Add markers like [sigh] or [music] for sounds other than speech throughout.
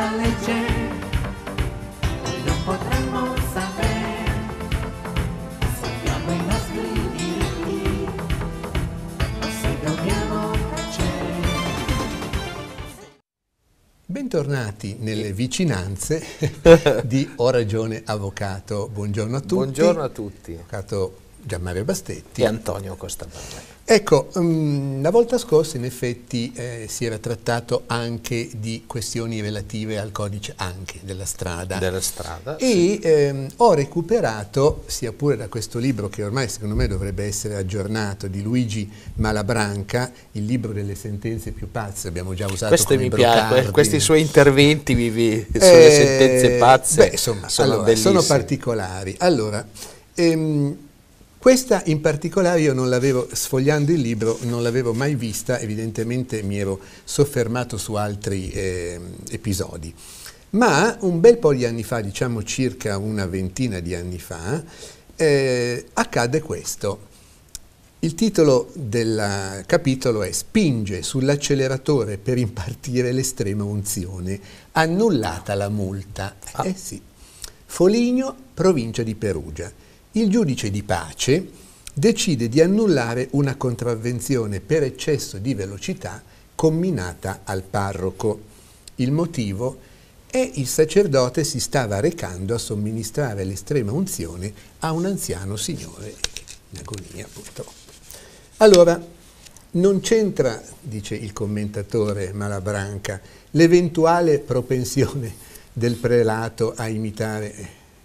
la legge non potremmo sapere se abbiamo i nostri diritti se dobbiamo tacere Bentornati nelle vicinanze [laughs] di Ho Ragione Avvocato. Buongiorno a tutti. Buongiorno a tutti. Avvocato Gianmario Bastetti e Antonio Costabaglia. Ecco, mm, la volta scorsa in effetti eh, si era trattato anche di questioni relative al codice anche della strada. Della strada. E sì. ehm, ho recuperato, sia pure da questo libro che ormai secondo me dovrebbe essere aggiornato, di Luigi Malabranca, il libro delle sentenze più pazze, abbiamo già usato Questo mi piace, questi suoi interventi vivi eh, sulle eh, sentenze pazze beh, insomma, sono, allora, sono particolari. Allora, ehm, questa in particolare io non l'avevo, sfogliando il libro, non l'avevo mai vista, evidentemente mi ero soffermato su altri eh, episodi. Ma un bel po' di anni fa, diciamo circa una ventina di anni fa, eh, accade questo. Il titolo del capitolo è Spinge sull'acceleratore per impartire l'estrema unzione, annullata la multa. Ah. Eh sì, Foligno, provincia di Perugia. Il giudice di pace decide di annullare una contravvenzione per eccesso di velocità comminata al parroco. Il motivo è il sacerdote si stava recando a somministrare l'estrema unzione a un anziano signore in agonia purtroppo. Allora, non c'entra, dice il commentatore Malabranca, l'eventuale propensione del prelato a imitare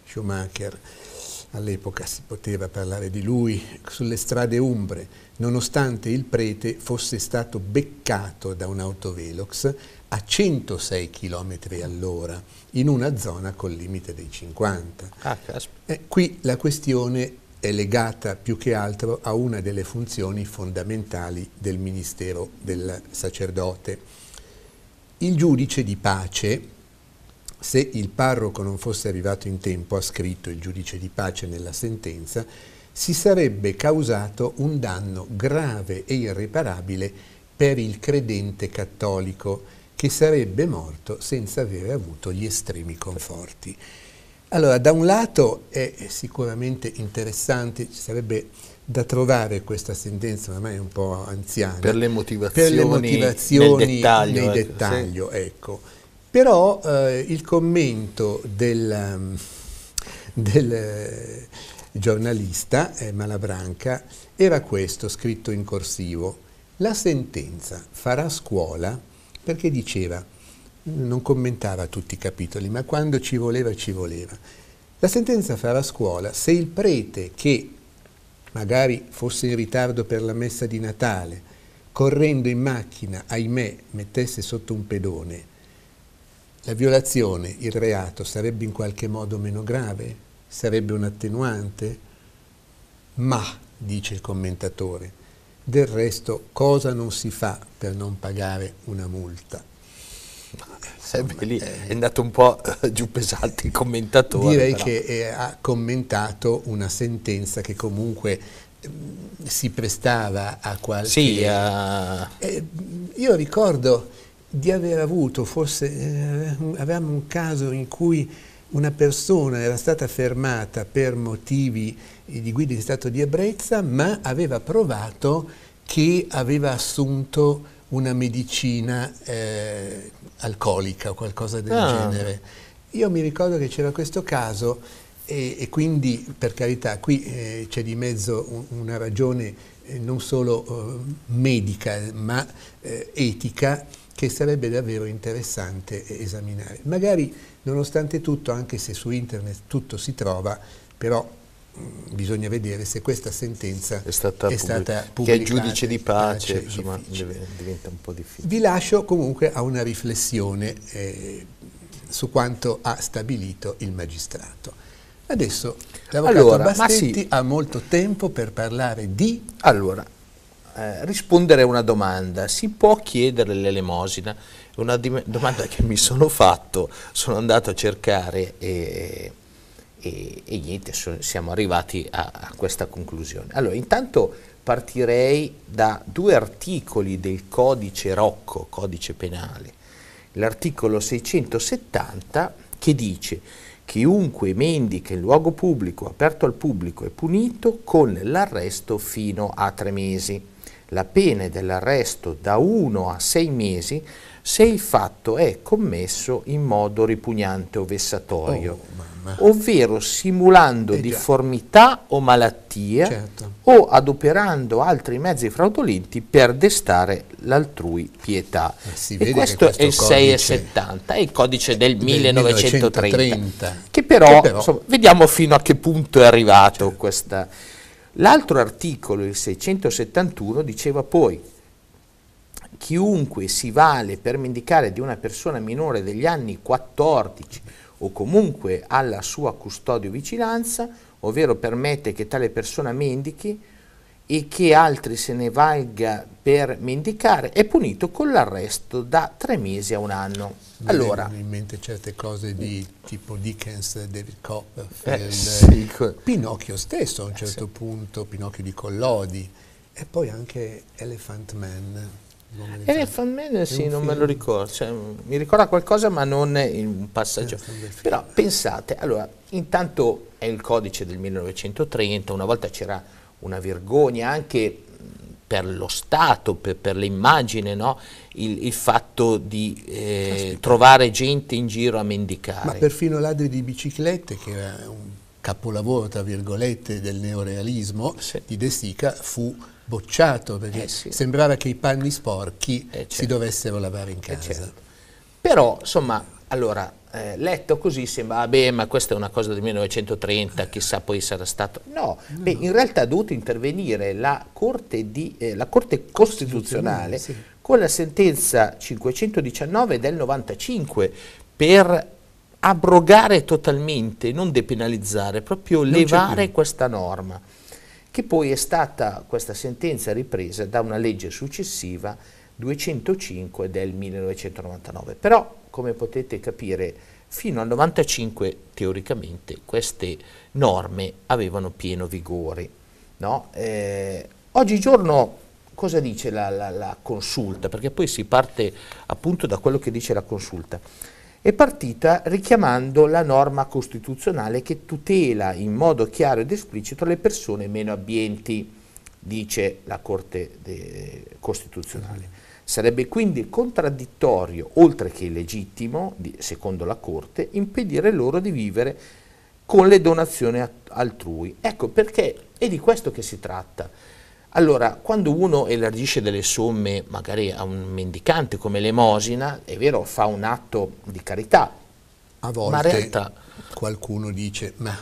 Schumacher All'epoca si poteva parlare di lui sulle strade umbre, nonostante il prete fosse stato beccato da un autovelox a 106 km all'ora in una zona col limite dei 50. Ah, eh, qui la questione è legata più che altro a una delle funzioni fondamentali del ministero del sacerdote. Il giudice di pace, se il parroco non fosse arrivato in tempo, ha scritto il giudice di pace nella sentenza, si sarebbe causato un danno grave e irreparabile per il credente cattolico che sarebbe morto senza avere avuto gli estremi conforti. Allora, da un lato è sicuramente interessante, ci sarebbe da trovare questa sentenza ormai è un po' anziana. Per le motivazioni, per le motivazioni nel dettaglio. Nel ecco, dettaglio sì. ecco. Però eh, il commento del, ehm, del eh, giornalista eh, Malabranca era questo, scritto in corsivo. La sentenza farà scuola perché diceva, non commentava tutti i capitoli, ma quando ci voleva ci voleva. La sentenza farà scuola se il prete che magari fosse in ritardo per la messa di Natale, correndo in macchina, ahimè, mettesse sotto un pedone, la violazione, il reato, sarebbe in qualche modo meno grave? Sarebbe un attenuante? Ma, dice il commentatore, del resto cosa non si fa per non pagare una multa? Insomma, lì eh, è andato un po' [laughs] giù pesante il commentatore. Direi però. che eh, ha commentato una sentenza che comunque mm, si prestava a qualche... Sì, uh... io ricordo di aver avuto, forse eh, avevamo un caso in cui una persona era stata fermata per motivi di guida in stato di ebbrezza, ma aveva provato che aveva assunto una medicina eh, alcolica o qualcosa del ah. genere. Io mi ricordo che c'era questo caso e, e, quindi, per carità, qui eh, c'è di mezzo un, una ragione eh, non solo eh, medica ma eh, etica che sarebbe davvero interessante eh, esaminare. Magari, nonostante tutto, anche se su internet tutto si trova, però mm, bisogna vedere se questa sentenza è stata, è stata pubblicata. Che è giudice di pace, pace cioè, insomma, difficile. diventa un po' difficile. Vi lascio comunque a una riflessione eh, su quanto ha stabilito il magistrato. Adesso l'avvocato allora, Bassetti sì. ha molto tempo per parlare di... Allora, eh, rispondere a una domanda. Si può chiedere l'elemosina? Una domanda che mi sono fatto, sono andato a cercare e, e, e niente, so, siamo arrivati a, a questa conclusione. Allora, intanto partirei da due articoli del codice Rocco, codice penale. L'articolo 670 che dice chiunque mendica in luogo pubblico aperto al pubblico è punito con l'arresto fino a tre mesi la pena dell'arresto da 1 a 6 mesi se il fatto è commesso in modo ripugnante o vessatorio, oh, ovvero simulando eh, difformità o malattia certo. o adoperando altri mezzi fraudolenti per destare l'altrui pietà. Eh, e questo, questo, è il 6 e 70, è il codice del, del 1930, 1930, che però, che però insomma, vediamo fino a che punto è arrivato certo. questa... L'altro articolo, il 671, diceva poi chiunque si vale per mendicare di una persona minore degli anni 14 o comunque alla sua custodia o vicinanza, ovvero permette che tale persona mendichi, e che altri se ne valga per mendicare è punito con l'arresto da tre mesi a un anno. Mi allora, vengono in mente certe cose di tipo Dickens, David Copperfield, eh, sì. Pinocchio stesso a un eh, certo sì. punto, Pinocchio di Collodi e poi anche Elephant Man. Elephant Man sì, non film. me lo ricordo, cioè, mi ricorda qualcosa ma non in un passaggio. Però pensate, allora, intanto è il codice del 1930, una volta c'era una vergogna anche per lo Stato, per, per l'immagine, no? il, il, fatto di eh, trovare gente in giro a mendicare. Ma perfino ladri di biciclette, che era un capolavoro, tra virgolette, del neorealismo sì. di De Sica, fu bocciato perché eh sì. sembrava che i panni sporchi eh certo. si dovessero lavare in eh, casa. Certo. Però, insomma, allora eh, letto così sembra, ah, beh, ma questa è una cosa del 1930, chissà poi sarà stato. No, no. in realtà ha dovuto intervenire la Corte, di, eh, la corte Costituzionale sì. con la sentenza 519 del 95 per abrogare totalmente, non depenalizzare, proprio non levare questa norma, che poi è stata questa sentenza ripresa da una legge successiva 205 del 1999. Però come potete capire, fino al 95 teoricamente queste norme avevano pieno vigore. No? Eh, oggigiorno cosa dice la, la, la consulta? Perché poi si parte appunto da quello che dice la consulta è partita richiamando la norma costituzionale che tutela in modo chiaro ed esplicito le persone meno abbienti, dice la Corte Costituzionale. Sarebbe quindi contraddittorio, oltre che illegittimo, secondo la Corte, impedire loro di vivere con le donazioni altrui. Ecco perché è di questo che si tratta. Allora, quando uno elargisce delle somme magari a un mendicante come l'emosina, è vero, fa un atto di carità. A volte ma realtà, qualcuno dice, ma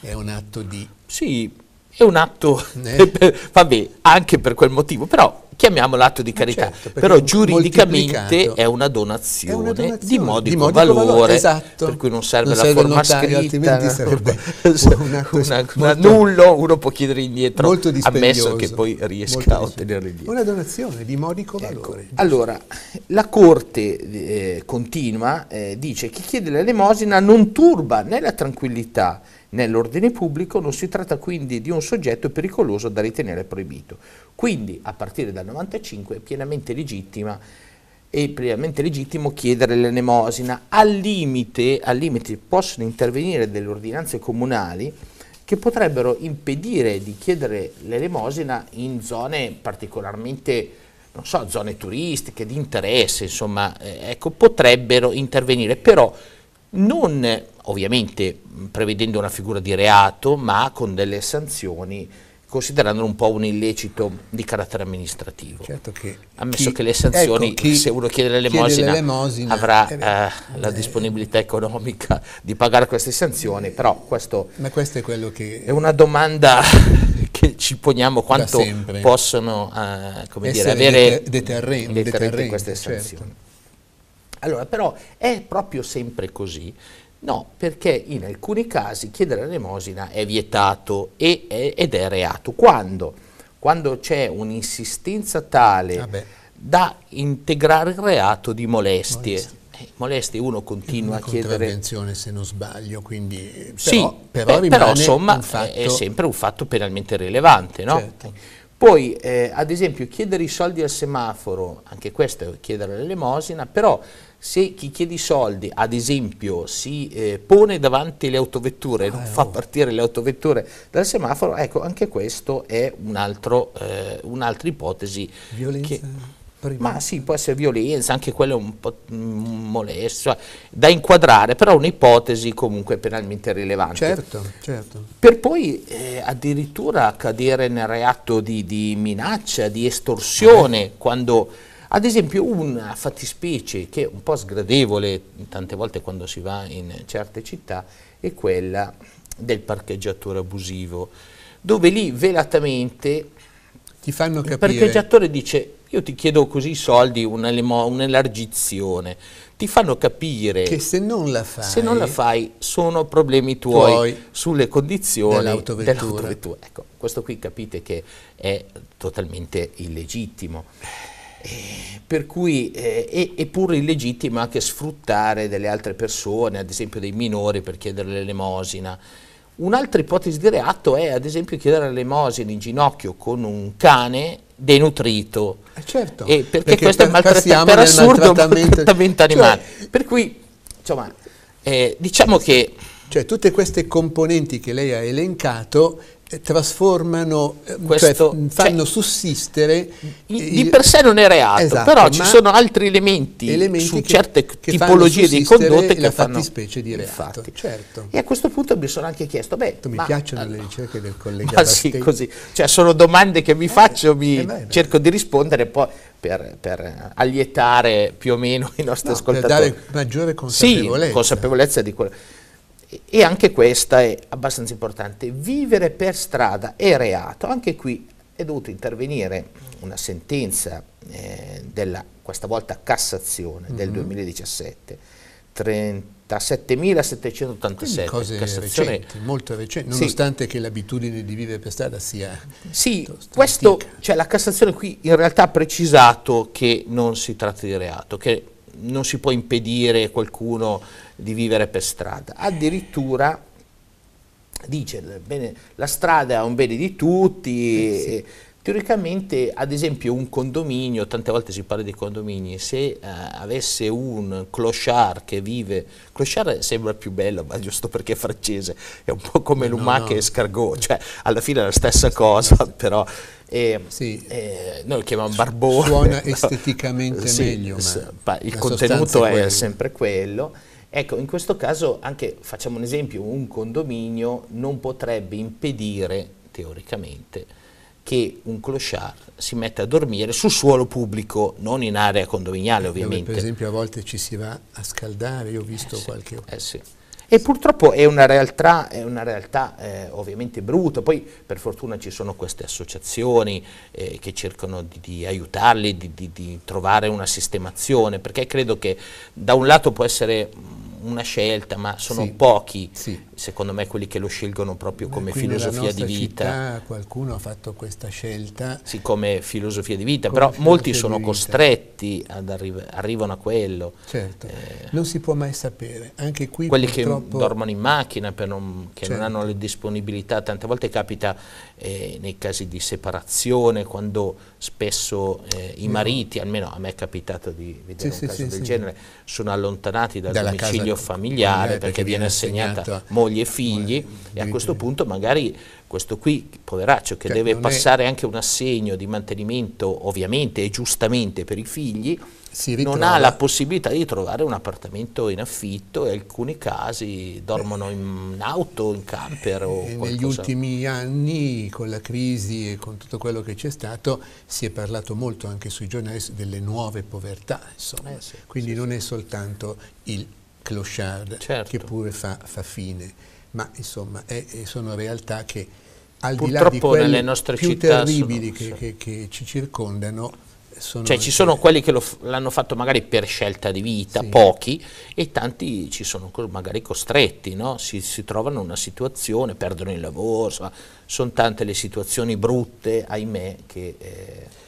è un atto di... Sì, è un atto, eh. [laughs] vabbè, anche per quel motivo, però chiamiamolo atto di carità, certo, però giuridicamente è una donazione, è una donazione di modico, di valore, valore esatto. per cui non serve non la forma notario, scritta, sarebbe un, [laughs] una, un annullo, uno può chiedere indietro, ammesso che poi riesca a ottenere indietro. Una donazione di modico ecco, valore. Allora, la Corte eh, continua, eh, dice chi chiede l'elemosina non turba né la tranquillità nell'ordine pubblico, non si tratta quindi di un soggetto pericoloso da ritenere proibito. Quindi a partire dal 95 è pienamente legittima è pienamente legittimo chiedere l'enemosina. Al limite, al limite possono intervenire delle ordinanze comunali che potrebbero impedire di chiedere l'elemosina in zone particolarmente, non so, zone turistiche, di interesse, insomma, eh, ecco, potrebbero intervenire, però non ovviamente prevedendo una figura di reato ma con delle sanzioni considerandolo un po' un illecito di carattere amministrativo. Certo che Ammesso chi, che le sanzioni, ecco, se uno chiede l'elemosina, avrà eh, eh, eh, la eh, disponibilità economica di pagare queste sanzioni, però questo, questo è, che, è, una domanda [laughs] che ci poniamo quanto possono eh, dire, avere deterrenti, deterrenti, queste sanzioni. Certo. Allora, però è proprio sempre così No, perché in alcuni casi chiedere l'elemosina è vietato e, è, ed è reato. Quando? Quando c'è un'insistenza tale Vabbè. Ah, da integrare il reato di molestie. molestie. Eh, molesti uno continua a chiedere contravvenzione se non sbaglio quindi eh, sì, però, però, beh, però insomma fatto... è sempre un fatto penalmente rilevante no? certo. poi eh, ad esempio chiedere i soldi al semaforo anche questo è chiedere l'elemosina però se chi chiede i soldi, ad esempio, si eh, pone davanti le autovetture e non ah, fa oh. partire le autovetture dal semaforo, ecco, anche questo è eh, un'altra eh, un ipotesi. Violenza. Che, ma sì, può essere violenza, anche quello un po' mm, molestia, cioè, da inquadrare, però un'ipotesi comunque penalmente rilevante. Certo, certo. Per poi eh, addirittura cadere nel reato di, di minaccia, di estorsione, eh. quando ad esempio una fattispecie che è un po' sgradevole tante volte quando si va in certe città è quella del parcheggiatore abusivo, dove lì velatamente ti fanno capire. il parcheggiatore dice io ti chiedo così i soldi, un'elargizione, ti fanno capire che se non la fai, non la fai sono problemi tuoi, tuoi sulle condizioni dell'autovettura. Dell ecco, questo qui capite che è totalmente illegittimo. Eh, per cui eh, è, è pure illegittima anche sfruttare delle altre persone, ad esempio dei minori, per chiedere l'elemosina. Un'altra ipotesi di reato è ad esempio chiedere l'elemosina in ginocchio con un cane denutrito. Eh certo, e perché, perché questo per, è maltratta- per assurdo maltrattamento, maltrattamento cioè animale. Cioè, per cui, insomma, eh, diciamo che cioè tutte queste componenti che lei ha elencato eh, trasformano, eh, cioè, Questo, cioè, fanno cioè, sussistere... Il, di per sé non è reato, esatto, però ci sono altri elementi, elementi su che, certe che tipologie di condotte che fanno... specie di reato, infatti. certo. E a questo punto mi sono anche chiesto, beh... Mi ma, piacciono allora, le ricerche del collega Ma Bastei. sì, così. Cioè sono domande che mi eh, faccio, mi eh beh, cerco di rispondere, poi per, per, allietare più o meno i nostri no, ascoltatori. Per dare maggiore consapevolezza. Sì, consapevolezza di quello e anche questa è abbastanza importante. Vivere per strada è reato, anche qui è dovuto intervenire una sentenza eh, della, questa volta Cassazione del mm-hmm. 2017, 37.787. Cose Cassazione, recenti, molto recenti, sì. nonostante che l'abitudine di vivere per strada sia... Sì, questo, cioè, la Cassazione qui in realtà ha precisato che non si tratta di reato, che non si può impedire a qualcuno di vivere per strada, addirittura dice bene, la strada è un bene di tutti, eh sì. Teoricamente, ad esempio, un condominio, tante volte si parla di condomini, se eh, avesse un clochard che vive, clochard sembra più bello, ma giusto perché è francese, è un po' come eh, no, lumache no. e scargot, cioè alla fine è la stessa sì, cosa, sì. però eh, sì. eh, noi lo chiamiamo barbone. Suona esteticamente sì, meglio, ma il contenuto è, è sempre quello. Ecco, in questo caso anche, facciamo un esempio, un condominio non potrebbe impedire, teoricamente, che un clochard si mette a dormire sul suolo pubblico, non in area condominiale eh, ovviamente. Dove per esempio a volte ci si va a scaldare, io ho visto eh sì, qualche... Eh sì. E purtroppo è una realtà, è una realtà eh, ovviamente brutta, poi per fortuna ci sono queste associazioni eh, che cercano di, di aiutarli, di, di, di, trovare una sistemazione, perché credo che da un lato può essere mm, una scelta, ma sono sì, pochi, sì. secondo me, quelli che lo scelgono proprio come filosofia di vita. Città qualcuno ha fatto questa scelta. Sì, come filosofia di vita, però molti sono costretti ad arrivare, arrivano a quello. Certo, eh, non si può mai sapere, anche qui Quelli che dormono in macchina, non, che certo. non hanno le disponibilità, tante volte capita eh, nei casi di separazione, quando spesso eh, i mariti, almeno a me è capitato di vedere sì, un caso del genere, sono allontanati dal Dalla domicilio nucleo familiare, perché, viene assegnata moglie e figli, e a questo punto magari questo qui, poveraccio, che, che cioè, deve passare è... anche un assegno di mantenimento, ovviamente e giustamente per i figli, non ha la possibilità di trovare un appartamento in affitto e alcuni casi dormono in auto, in camper o eh, Negli qualcosa. ultimi anni con la crisi e con tutto quello che c'è stato si è parlato molto anche sui giornali delle nuove povertà, insomma. Eh sì, quindi sì, non sì. è soltanto il clochard certo. che pure fa, fa, fine, ma insomma è, sono realtà che al Purtroppo di là di quelle nostre più terribili sono, che, sì. che, che, ci circondano, sono cioè ci sono quelli che l'hanno fatto magari per scelta di vita, sì. pochi, e tanti ci sono magari costretti, no? si, si, trovano in una situazione, perdono il lavoro, sono tante le situazioni brutte, ahimè, che... Eh,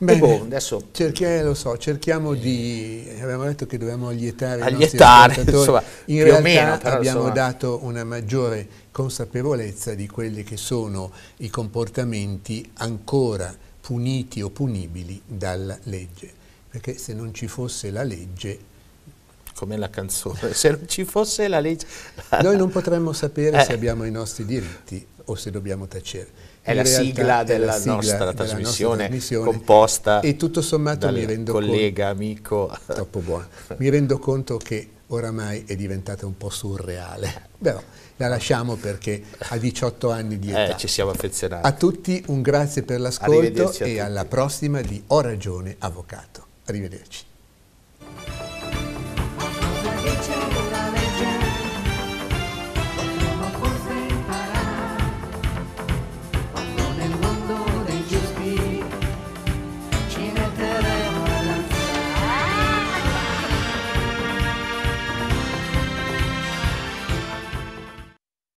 Boh, Bene, boh, adesso cerchiamo, eh, lo so, cerchiamo di, abbiamo detto che dobbiamo allietare, allietare insomma, in realtà meno, però, abbiamo insomma. dato una maggiore consapevolezza di quelli che sono i comportamenti ancora puniti o punibili dalla legge, perché se non ci fosse la legge come la canzone, [laughs] se non ci fosse la legge... Noi non potremmo sapere [laughs] eh. se abbiamo i nostri diritti o se dobbiamo tacere è la sigla della, la sigla nostra, trasmissione, trasmissione, composta e tutto sommato mi rendo collega, conto, amico. [laughs] Troppo buono. Mi rendo conto che oramai è diventata un po' surreale, però la lasciamo perché a 18 anni di eh, età. Eh, ci siamo affezionati. A tutti un grazie per l'ascolto e alla prossima di Ho ragione avvocato. Arrivederci.